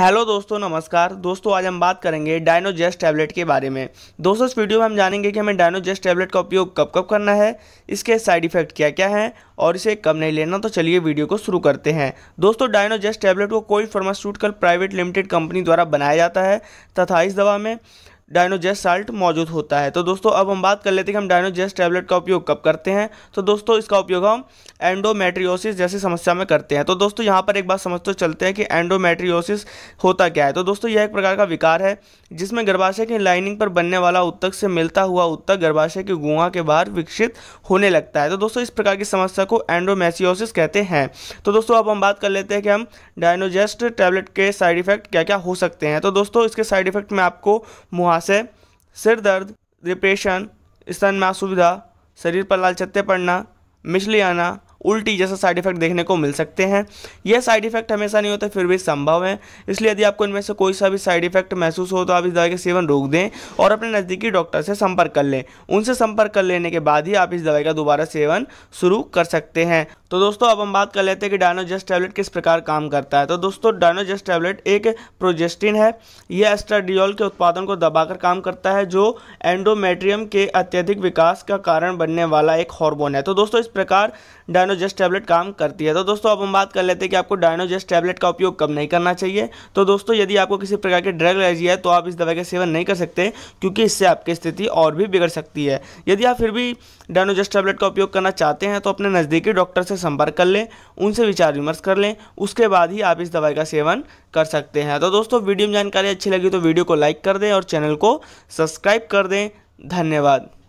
hello दोस्तों नमस्कार दोस्तों आज हम बात करेंगे डायनोजेस्ट टैबलेट के बारे में दोस्तों इस वीडियो में हम जानेंगे कि हमें डायनोजेस्ट टैबलेट का उपयोग कब कब करना है इसके साइड इफ़ेक्ट क्या क्या हैं और इसे कब नहीं लेना तो चलिए वीडियो को शुरू करते हैं दोस्तों डायनोजेस्ट टैबलेट को कोई फार्मास्यूटिकल प्राइवेट लिमिटेड कंपनी द्वारा बनाया जाता है तथा इस दवा में डायनोजेस्ट साल्ट मौजूद होता है तो दोस्तों अब हम बात कर लेते हैं कि हम डायनोजेस्ट टैबलेट का उपयोग कब करते हैं तो दोस्तों इसका उपयोग हम एंडोमेट्रियोसिस जैसी समस्या में करते हैं तो दोस्तों यहाँ पर एक बात समझते तो चलते हैं कि एंडोमेट्रियोसिस होता क्या है तो दोस्तों यह एक प्रकार का विकार है जिसमें गर्भाशय की लाइनिंग पर बनने वाला उत्तक से मिलता हुआ उत्तक गर्भाशय की गुहा के बाहर विकसित होने लगता है तो दोस्तों इस प्रकार की समस्या को एंडोमेसियोसिस कहते हैं तो दोस्तों अब हम बात कर लेते हैं कि हम डायनोजेस्ट टैबलेट के साइड इफेक्ट क्या क्या हो सकते हैं तो दोस्तों इसके साइड इफेक्ट में आपको मुहा जैसे सिर दर्द डिप्रेशन स्तन में असुविधा शरीर पर लालचत्ते पड़ना मिचली आना उल्टी जैसा साइड इफेक्ट देखने को मिल सकते हैं यह साइड इफेक्ट हमेशा नहीं होते फिर भी संभव है इसलिए यदि आपको इनमें से कोई सा भी साइड इफेक्ट महसूस हो तो आप इस दवाई का सेवन रोक दें और अपने नज़दीकी डॉक्टर से संपर्क कर लें उनसे संपर्क कर लेने के बाद ही आप इस दवाई का दोबारा सेवन शुरू कर सकते हैं तो दोस्तों अब हम बात कर लेते हैं कि डायनोजेस्ट टैबलेट किस प्रकार काम करता है तो दोस्तों डायनोजेस्ट टैबलेट एक प्रोजेस्टिन है यह एस्ट्राडियोल के उत्पादन को दबाकर काम करता है जो एंडोमेट्रियम के अत्यधिक विकास का कारण बनने वाला एक हॉर्मोन है तो दोस्तों इस प्रकार डायनोजेस्ट टैबलेट काम करती है तो दोस्तों अब हम बात कर लेते हैं कि आपको डायनोजेस्ट टैबलेट का उपयोग कब नहीं करना चाहिए तो दोस्तों यदि आपको किसी प्रकार की ड्रग एलर्जी है तो आप इस दवा का सेवन नहीं कर सकते क्योंकि इससे आपकी स्थिति और भी बिगड़ सकती है यदि आप फिर भी डायनोजेस्ट टैबलेट का उपयोग करना चाहते हैं तो अपने नज़दीकी डॉक्टर से संपर्क कर लें उनसे विचार विमर्श कर लें उसके बाद ही आप इस दवाई का सेवन कर सकते हैं तो दोस्तों वीडियो में जानकारी अच्छी लगी तो वीडियो को लाइक कर दें और चैनल को सब्सक्राइब कर दें धन्यवाद